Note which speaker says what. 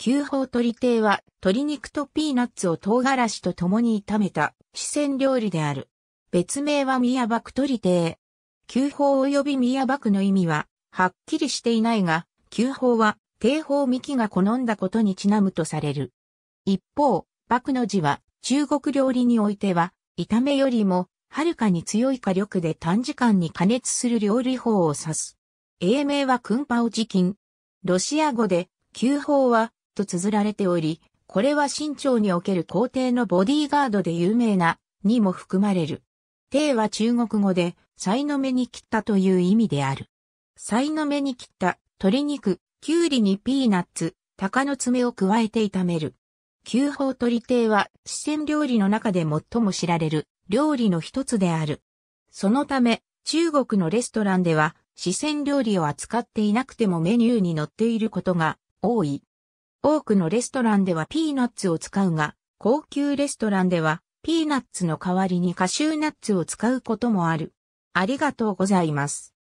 Speaker 1: 旧法り亭は鶏肉とピーナッツを唐辛子と共に炒めた四川料理である。別名は宮幕り亭。旧法及び宮幕の意味ははっきりしていないが、旧法は帝法幹が好んだことにちなむとされる。一方、幕の字は中国料理においては炒めよりもはるかに強い火力で短時間に加熱する料理法を指す。英名はクンパオチキン。ロシア語で、旧法はと綴られており、これは清朝における皇帝のボディーガードで有名な、にも含まれる。帝は中国語で、才の目に切ったという意味である。才の目に切った、鶏肉、きゅうりにピーナッツ、鷹の爪を加えて炒める。旧法鶏亭は四川料理の中で最も知られる料理の一つである。そのため、中国のレストランでは四川料理を扱っていなくてもメニューに載っていることが多い。多くのレストランではピーナッツを使うが、高級レストランではピーナッツの代わりにカシューナッツを使うこともある。ありがとうございます。